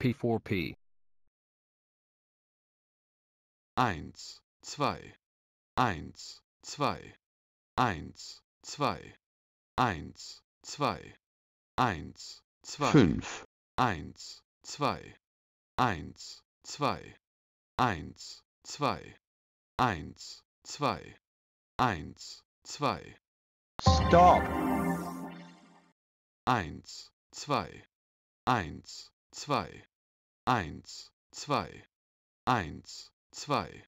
P4P. One, two. One, two. One, two. One, two. One, two. fünf, eins, zwei, eins, zwei, eins, zwei, eins, zwei, eins, zwei. Stop! One, two. One, two. eins, zwei, eins, zwei,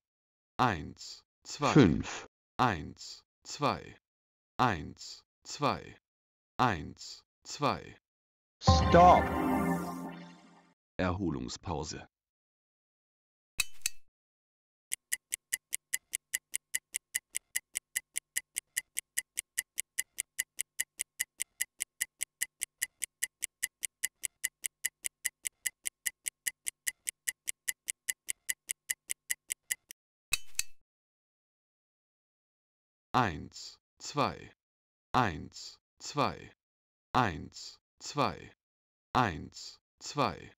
eins, zwei, fünf, eins, zwei, eins, zwei, eins, zwei. Stop! Erholungspause. eins zwei eins zwei eins zwei eins zwei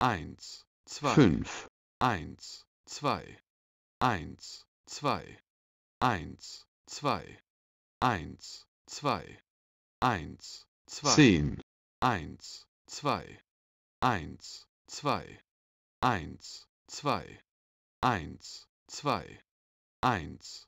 eins zwei fünf eins zwei eins zwei eins zwei eins zwei eins zwei zehn eins zwei eins zwei eins zwei eins zwei eins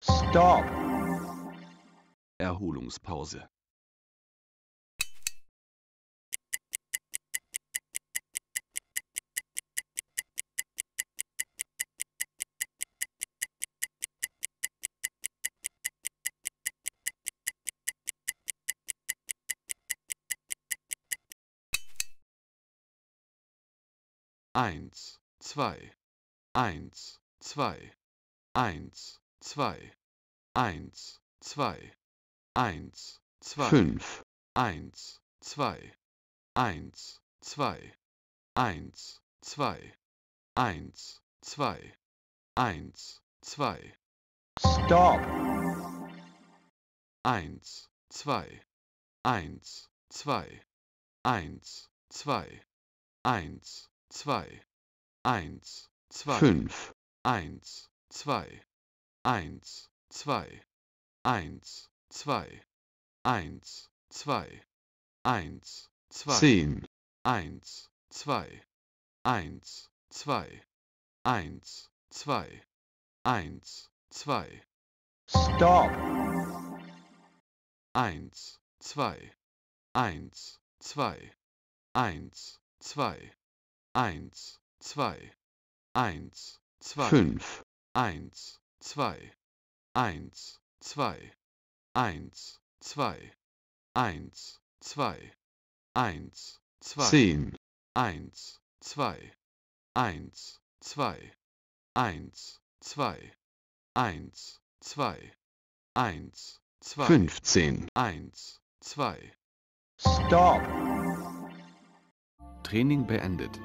Stop. Erholungspause. Eins, zwei, eins, zwei, eins zwei, eins, zwei, eins, zwei, fünf, eins, zwei, eins, zwei, eins, zwei, eins, zwei, eins, zwei. Stop. Eins, zwei, eins, zwei, eins, zwei, eins, zwei, eins, zwei, fünf, eins, zwei eins zwei eins zwei eins zwei eins zwei zehn eins zwei eins zwei eins zwei eins zwei Stop. eins zwei eins zwei eins zwei eins zwei eins zwei fünf eins zwei, eins, zwei, eins, zwei, eins, zwei, eins, zwei, zehn, eins, zwei, eins, zwei, eins, zwei, eins, zwei, eins, zwei, fünfzehn, eins, zwei. Stop. Training beendet.